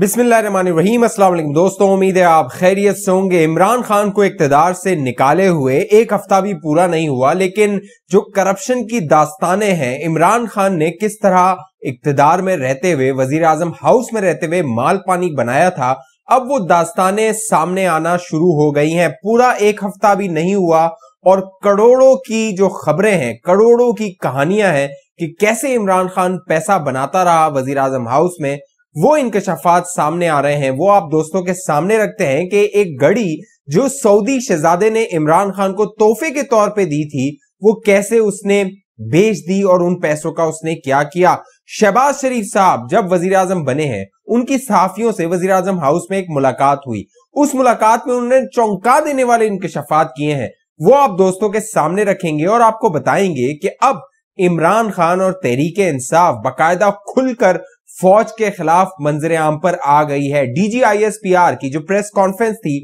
बिस्मिल्लाम असलम दोस्तों उम्मीद है आप खैरियत से होंगे इमरान खान को इकतदार से निकाले हुए एक हफ्ता भी पूरा नहीं हुआ लेकिन जो करप्शन की दास्तानें हैं इमरान खान ने किस तरह इकतदार में रहते हुए वजीर आजम हाउस में रहते हुए माल पानी बनाया था अब वो दास्तानें सामने आना शुरू हो गई हैं पूरा एक हफ्ता भी नहीं हुआ और करोड़ों की जो खबरें हैं करोड़ों की कहानियां हैं कि कैसे इमरान खान पैसा बनाता रहा वजीर आजम हाउस में वो इंकशाफात सामने आ रहे हैं वो आप दोस्तों के सामने रखते हैं कि एक गड़ी जो सऊदी शहजादे ने इमरान खान को तोहफे के तौर पे दी थी वो कैसे उसने बेच दी और उन पैसों का उसने क्या किया शहबाज शरीफ साहब जब वजीर आजम बने हैं उनकी सहाफियों से वजीर आजम हाउस में एक मुलाकात हुई उस मुलाकात में उन्होंने चौंका देने वाले इंकशाफात किए हैं वो आप दोस्तों के सामने रखेंगे और आपको बताएंगे कि अब इमरान खान और तहरीक इंसाफ बाकायदा खुलकर फौज के खिलाफ मंजर आम पर आ गई है डीजीआईएसपीआर की जो प्रेस कॉन्फ्रेंस थी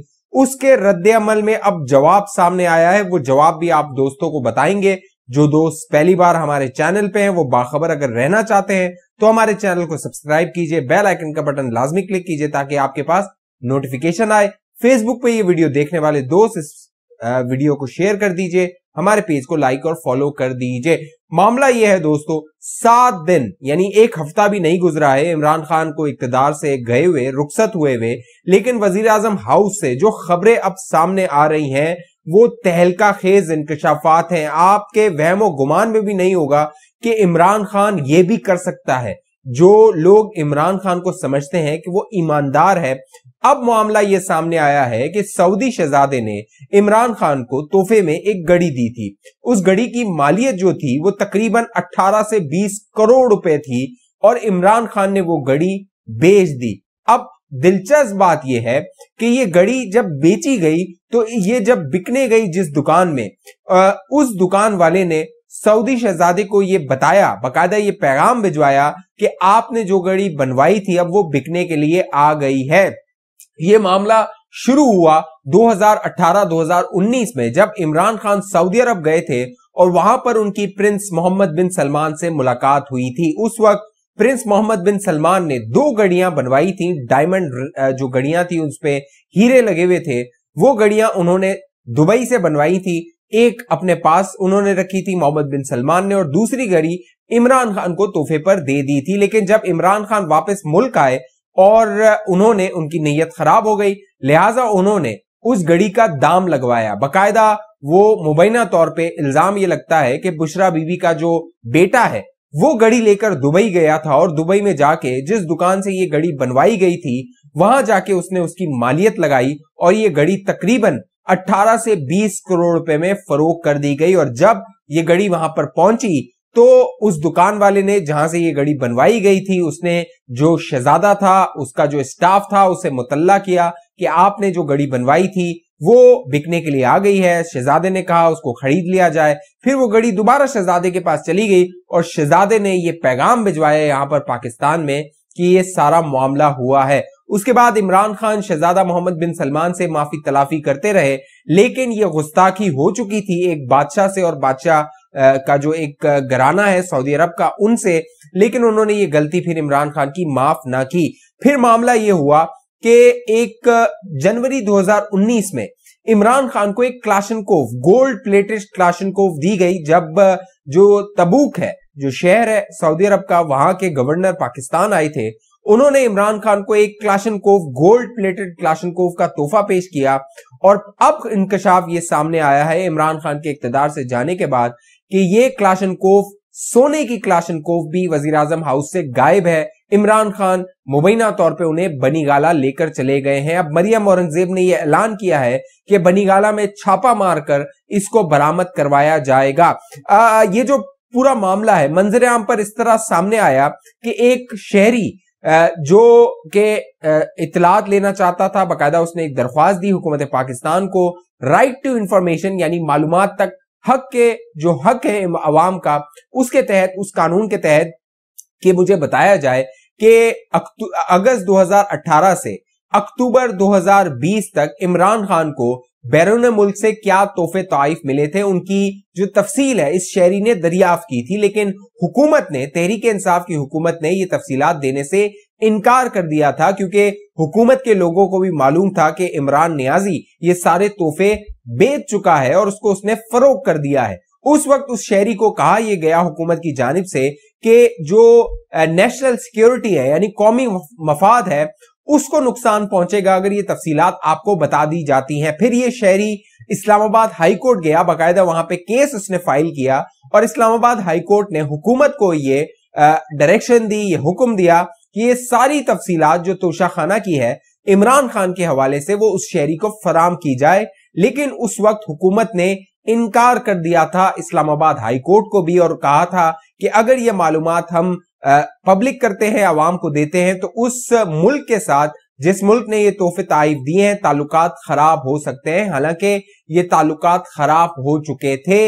उसके रद्द अमल में अब जवाब सामने आया है वो जवाब भी आप दोस्तों को बताएंगे जो दोस्त पहली बार हमारे चैनल पे हैं वो बाखबर अगर रहना चाहते हैं तो हमारे चैनल को सब्सक्राइब कीजिए बेल आइकन का बटन लाजमी क्लिक कीजिए ताकि आपके पास नोटिफिकेशन आए फेसबुक पे ये वीडियो देखने वाले दोस्त इस वीडियो को शेयर कर दीजिए हमारे पेज को लाइक और फॉलो कर दीजिए मामला यह है दोस्तों सात दिन यानी एक हफ्ता भी नहीं गुजरा है इमरान खान को इकतदार से गए हुए रुखसत हुए हुए लेकिन वजीर आजम हाउस से जो खबरें अब सामने आ रही हैं वो तहलका खेज इंकशाफात हैं आपके वहमो गुमान में भी नहीं होगा कि इमरान खान ये भी कर सकता है जो लोग इमरान खान को समझते हैं कि वो ईमानदार है अब मामला ये सामने आया है कि सऊदी शहजादे ने इमरान खान को तोहफे में एक घड़ी दी थी उस घड़ी की मालियत जो थी वो तकरीबन 18 से 20 करोड़ रुपए थी और इमरान खान ने वो घड़ी बेच दी अब दिलचस्प बात यह है कि ये घड़ी जब बेची गई तो ये जब बिकने गई जिस दुकान में उस दुकान वाले ने सऊदी शहजादे को यह बताया बकायदा ये पैगाम भिजवाया कि आपने जो घड़ी बनवाई थी अब वो बिकने के लिए आ गई है ये मामला शुरू हुआ 2018-2019 में जब इमरान खान सऊदी अरब गए थे और वहां पर उनकी प्रिंस मोहम्मद बिन सलमान से मुलाकात हुई थी उस वक्त प्रिंस मोहम्मद बिन सलमान ने दो घड़ियां बनवाई थी डायमंड जो घड़ियां थी उसपे हीरे लगे हुए थे वो घड़ियां उन्होंने दुबई से बनवाई थी एक अपने पास उन्होंने रखी थी मोहम्मद बिन सलमान ने और दूसरी घड़ी इमरान खान को तोहफे पर दे दी थी लेकिन जब इमरान खान वापस मुल्क आए और उन्होंने उनकी नीयत खराब हो गई लिहाजा उन्होंने उस घड़ी का दाम लगवाया बकायदा वो मुबैना तौर पे इल्जाम ये लगता है कि बुशरा बीबी का जो बेटा है वो घड़ी लेकर दुबई गया था और दुबई में जाके जिस दुकान से ये घड़ी बनवाई गई थी वहां जाके उसने उसकी मालियत लगाई और ये घड़ी तकरीबन 18 से 20 करोड़ रुपए में फरोख कर दी गई और जब ये घड़ी वहां पर पहुंची तो उस दुकान वाले ने जहां से ये घड़ी बनवाई गई थी उसने जो शहजादा था उसका जो स्टाफ था उसे मुतल्ला किया कि आपने जो घड़ी बनवाई थी वो बिकने के लिए आ गई है शहजादे ने कहा उसको खरीद लिया जाए फिर वो घड़ी दोबारा शहजादे के पास चली गई और शहजादे ने ये पैगाम भिजवाया यहां पर पाकिस्तान में कि ये सारा मामला हुआ है उसके बाद इमरान खान शहजादा मोहम्मद बिन सलमान से माफी तलाफी करते रहे लेकिन ये गुस्ताखी हो चुकी थी एक बादशाह से और बादशाह का जो एक घराना है सऊदी अरब का उनसे लेकिन उन्होंने ये गलती फिर इमरान खान की माफ ना की फिर मामला ये हुआ कि एक जनवरी 2019 में इमरान खान को एक क्लाशन कोव गोल्ड प्लेटेड कोव दी गई जब जो तबूक है जो शहर है सऊदी अरब का वहां के गवर्नर पाकिस्तान आए थे उन्होंने इमरान खान को एक Kalashnikov gold plated Kalashnikov का तोहफा पेश किया और अब इंकशाफ ये सामने आया है इमरान खान के इकतदार से जाने के बाद कि ये क्लाशन कोव सोने की क्लाशन कोव भी वजीर आजम हाउस से गायब है इमरान खान मुबैना तौर पे उन्हें बनीगाला लेकर चले गए हैं अब मरियम औरंगजेब ने यह ऐलान किया है कि बनीगाला में छापा मारकर इसको बरामद करवाया जाएगा आ, ये जो पूरा मामला है मंजर आम पर इस तरह सामने आया कि एक शहरी जो के इतलात लेना चाहता था बाकायदा उसने एक दरख्वास्त दी हुकूमत पाकिस्तान को राइट टू इंफॉर्मेशन यानी मालूम तक हक के जो हक है अवाम का उसके तहत उस कानून के तहत कि मुझे बताया जाए कि अगस्त 2018 से अक्टूबर 2020 तक इमरान खान को बैरून मुल्क से क्या तोहफे तोाइफ मिले थे उनकी जो तफसील है इस शहरी ने दरियाफ्त की थी लेकिन हुकूमत ने तहरीक इंसाफ की हुकूमत ने ये तफसीलात देने से इनकार कर दिया था क्योंकि हुकूमत के लोगों को भी मालूम था कि इमरान न्याजी ये सारे तोहफे बेच चुका है और उसको उसने फरोख कर दिया है उस वक्त उस शहरी को कहा यह गया हुकूमत की जानब से कि जो नेशनल सिक्योरिटी है यानी कौमी मफाद है उसको नुकसान पहुंचेगा अगर ये तफसीलात आपको बता दी जाती हैं फिर ये शहरी इस्लामाबाद हाई कोर्ट गया बाकायदा वहां पे केस उसने फाइल किया और इस्लामाबाद हाई कोर्ट ने हुकूमत को ये डायरेक्शन दी ये हुक्म दिया कि ये सारी तफसीलात जो तोशाखाना की है इमरान खान के हवाले से वो उस शहरी को फराम की जाए लेकिन उस वक्त हुकूमत ने इनकार कर दिया था इस्लामाबाद हाई कोर्ट को भी और कहा था कि अगर ये मालूम हम पब्लिक करते हैं आवाम को देते हैं तो उस मुल्क के साथ जिस मुल्क ने ये तोहफे तारीफ दिए हैं ताल्लुकात खराब हो सकते हैं हालांकि ये ताल्लुकात खराब हो चुके थे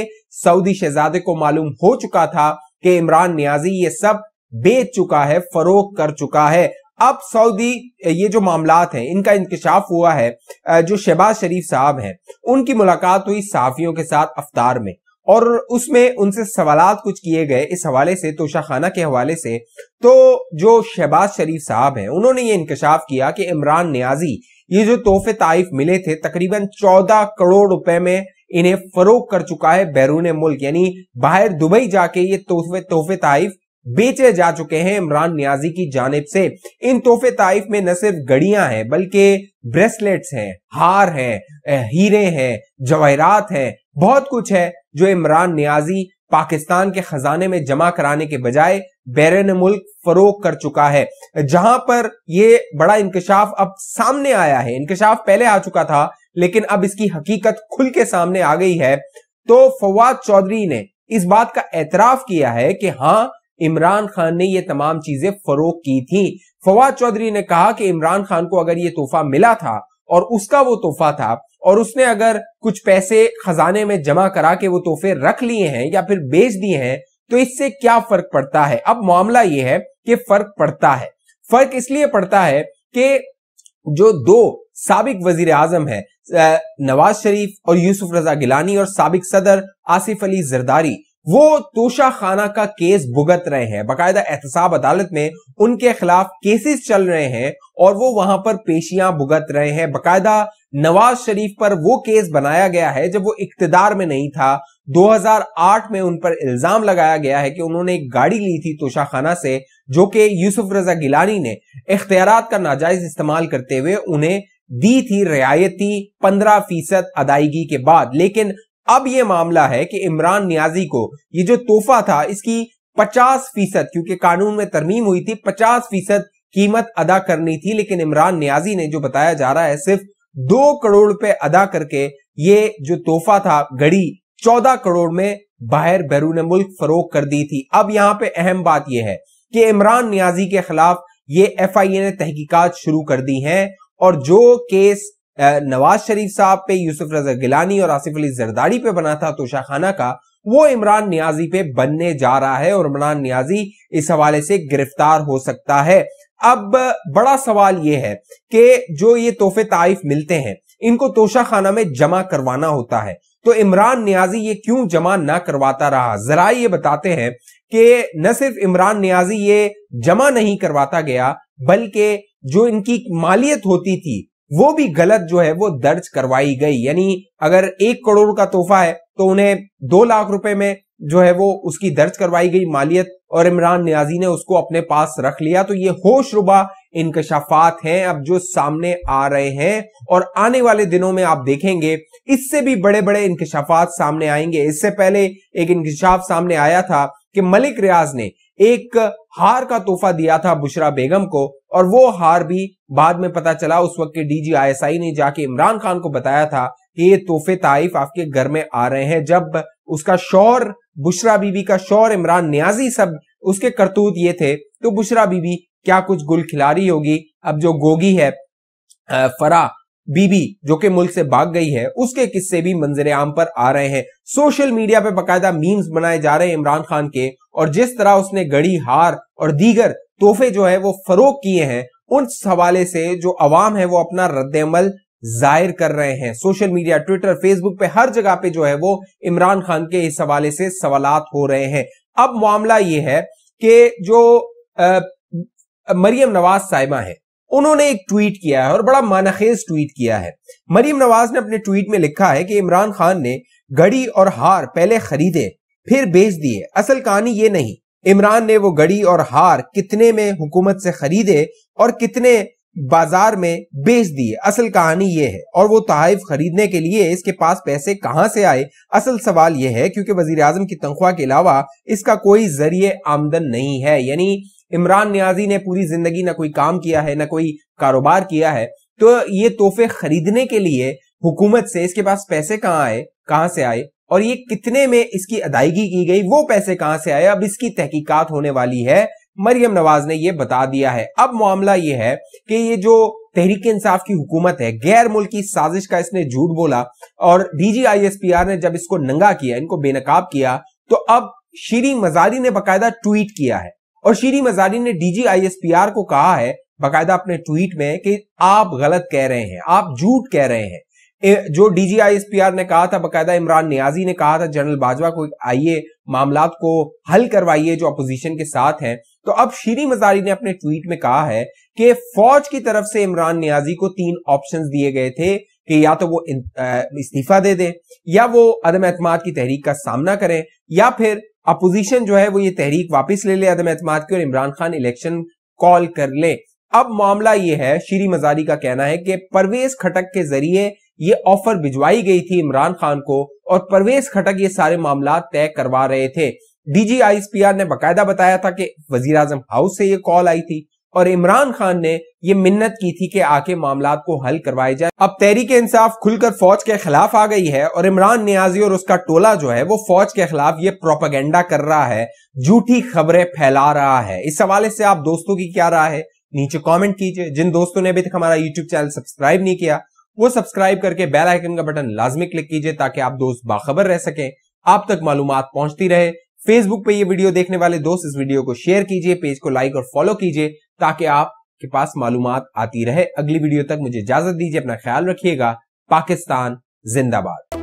सऊदी शहजादे को मालूम हो चुका था कि इमरान न्याजी ये सब बेच चुका है फरोख कर चुका है अब सऊदी ये जो मामला हैं इनका इंकशाफ हुआ है जो शहबाज शरीफ साहब हैं उनकी मुलाकात हुई सहाफियों के साथ अफ्तार में और उसमें उनसे सवालात कुछ किए गए इस हवाले से तोशाखाना के हवाले से तो जो शहबाज शरीफ साहब हैं उन्होंने ये इंकशाफ किया कि इमरान न्याजी ये जो तोहफे ताइफ मिले थे तकरीबन चौदह करोड़ रुपए में इन्हें फरोख कर चुका है बैरून मुल्क यानी बाहर दुबई जाके ये तोहफे तोहफे ताइफ बेचे जा चुके हैं इमरान न्याजी की जानब से इन तोहफे ताइफ में न सिर्फ गड़ियां हैं बल्कि ब्रेसलेट्स हैं हार हैं हीरे हैं जवाहरात हैं बहुत कुछ है जो इमरान न्याजी पाकिस्तान के खजाने में जमा कराने के बजाय बैरन मुल्क फरोख कर चुका है जहां पर यह बड़ा इंकशाफ अब सामने आया है इंकशाफ पहले आ चुका था लेकिन अब इसकी हकीकत खुल के सामने आ गई है तो फवाद चौधरी ने इस बात का एतराफ किया है कि हां इमरान खान ने यह तमाम चीजें फरोख की थी फवाद चौधरी ने कहा कि इमरान खान को अगर ये तोहफा मिला था और उसका वो तोहफा था और उसने अगर कुछ पैसे खजाने में जमा करा के वो तोहफे रख लिए हैं या फिर बेच दिए हैं तो इससे क्या फर्क पड़ता है अब मामला यह है कि फर्क पड़ता है फर्क इसलिए पड़ता है कि जो दो सबक वजीर आजम है नवाज शरीफ और यूसुफ रजा गिलानी और सबक सदर आसिफ अली जरदारी वो तोशाखाना का केस भुगत रहे हैं बाकायदा एहतसाब अदालत में उनके खिलाफ केसेस चल रहे हैं और वो वहां पर पेशियां भुगत रहे हैं बाकायदा नवाज शरीफ पर वो केस बनाया गया है जब वो इकतदार में नहीं था 2008 में उन पर इल्जाम लगाया गया है कि उन्होंने एक गाड़ी ली थी तोशाखाना से जो कि यूसुफ रजा गिलानी ने इख्तियार का नाजायज इस्तेमाल करते हुए उन्हें दी थी रियायती पंद्रह फीसद अदायगी के बाद लेकिन अब यह मामला है कि इमरान न्याजी को ये जो तोहफा था इसकी 50 फीसद क्योंकि कानून में तरमीम हुई थी 50 फीसद कीमत अदा करनी थी लेकिन इमरान न्याजी ने जो बताया जा रहा है सिर्फ दो करोड़ रुपए अदा करके ये जो तोहफा था घड़ी चौदह करोड़ में बाहर बैरून मुल्क फरोख कर दी थी अब यहां पे अहम बात यह है कि इमरान न्याजी के खिलाफ ये एफ आई ए ने तहकीकात शुरू कर दी है और जो केस नवाज शरीफ साहब पे यूसुफ रजा गिलानी और आसिफ अली जरदारी पे बना था तोशाखाना का वो इमरान नियाजी पे बनने जा रहा है और इमरान नियाजी इस हवाले से गिरफ्तार हो सकता है अब बड़ा सवाल यह है कि जो ये तोहफे तारीफ मिलते हैं इनको तोशाखाना में जमा करवाना होता है तो इमरान नियाजी ये क्यों जमा ना करवाता रहा जरा ये बताते हैं कि न सिर्फ इमरान नियाजी ये जमा नहीं करवाता गया बल्कि जो इनकी मालियत होती थी वो भी गलत जो है वो दर्ज करवाई गई यानी अगर एक करोड़ का तोहफा है तो उन्हें दो लाख रुपए में जो है वो उसकी दर्ज करवाई गई मालियत और इमरान न्याजी ने उसको अपने पास रख लिया तो ये होशरुबा इंकशाफात हैं अब जो सामने आ रहे हैं और आने वाले दिनों में आप देखेंगे इससे भी बड़े बड़े इंकशाफात सामने आएंगे इससे पहले एक इंकशाफ सामने आया था कि मलिक रियाज ने एक हार का तोहफा दिया था बुशरा बेगम को और वो हार भी बाद में पता चला उस वक्त के डीजीआईएसआई ने जाके इमरान खान को बताया था कि ये तोहफे ताइफ आपके घर में आ रहे हैं जब उसका शौर बुशरा बीबी का शौर इमरान न्याजी सब उसके करतूत ये थे तो बुशरा बीबी क्या कुछ गुल खिला रही होगी अब जो गोगी है फरा बीबी जो कि मुल्क से भाग गई है उसके किस्से भी मंजर आम पर आ रहे हैं सोशल मीडिया पर बकायदा मीम्स बनाए जा रहे हैं इमरान खान के और जिस तरह उसने गड़ी हार और दीगर तोहफे जो है वो फरोग किए हैं उन हवाले से जो अवाम है वो अपना रद्दमल जाहिर कर रहे हैं सोशल मीडिया ट्विटर फेसबुक पे हर जगह पे जो है वो इमरान खान के इस हवाले से सवालात हो रहे हैं अब मामला ये है कि जो आ, मरियम नवाज साहिबा है उन्होंने एक ट्वीट किया है और बड़ा मानखेज ट्वीट किया है मरीम नवाज ने अपने ट्वीट में लिखा है कि इमरान खान ने घड़ी और हार पहले खरीदे फिर बेच दिए असल कहानी ये नहीं इमरान ने वो घड़ी और हार कितने में हुकूमत से खरीदे और कितने बाजार में बेच दिए असल कहानी ये है और वो तहफ खरीदने के लिए इसके पास पैसे कहाँ से आए असल सवाल यह है क्योंकि वजीर आजम की तनख्वाह के अलावा इसका कोई जरिए आमदन नहीं है यानी इमरान न्याजी ने पूरी जिंदगी ना कोई काम किया है ना कोई कारोबार किया है तो ये तोहफे खरीदने के लिए हुकूमत से इसके पास पैसे कहाँ आए कहाँ से आए और ये कितने में इसकी अदायगी की गई वो पैसे कहाँ से आए अब इसकी तहकीकात होने वाली है मरियम नवाज ने यह बता दिया है अब मामला यह है कि ये जो तहरीक इंसाफ की हुकूमत है गैर मुल्की साजिश का इसने झूठ बोला और डीजीआईएसपीआर ने जब इसको नंगा किया इनको बेनकाब किया तो अब श्री मजारी ने बकायदा ट्वीट किया है और श्री मजारी ने डीजी आईएसपीआर को कहा है बाकायदा अपने ट्वीट में कि आप गलत कह रहे हैं आप झूठ कह रहे हैं जो डीजी आईएसपीआर ने कहा था बाकायदा इमरान नियाजी ने कहा था जनरल बाजवा को आइए मामला को हल करवाइए जो अपोजिशन के साथ हैं तो अब श्री मजारी ने अपने ट्वीट में कहा है कि फौज की तरफ से इमरान नियाजी को तीन ऑप्शंस दिए गए थे कि या तो वो इस्तीफा दे दें या वो अदम एतम की तहरीक का सामना करें या फिर अपोजिशन जो है वो ये तहरीक वापस ले ले अदम अतमाद की और इमरान खान इलेक्शन कॉल कर ले अब मामला ये है श्री मजारी का कहना है कि परवेज खटक के जरिए ये ऑफर भिजवाई गई थी इमरान खान को और परवेज खटक ये सारे मामला तय करवा रहे थे डीजी आईएसपीआर ने बकायदा बताया था कि वजीर आजम हाउस से ये कॉल आई थी और इमरान खान ने ये मिन्नत की थी कि आके मामला को हल करवाए जाए अब तहरीक इंसाफ खुलकर फौज के खिलाफ आ गई है और इमरान न्याजी और उसका टोला जो है वो फौज के खिलाफ ये प्रोपागेंडा कर रहा है झूठी खबरें फैला रहा है इस हवाले से आप दोस्तों की क्या राय है नीचे कॉमेंट कीजिए जिन दोस्तों ने अभी तक हमारा यूट्यूब चैनल सब्सक्राइब नहीं किया वो सब्सक्राइब करके बेल आइकन का बटन लाजमी क्लिक कीजिए ताकि आप दोस्त बाखबर रह सकें आप तक मालूम पहुंचती रहे फेसबुक पे ये वीडियो देखने वाले दोस्त इस वीडियो को शेयर कीजिए पेज को लाइक और फॉलो कीजिए ताकि आपके पास मालूम आती रहे अगली वीडियो तक मुझे इजाजत दीजिए अपना ख्याल रखिएगा पाकिस्तान जिंदाबाद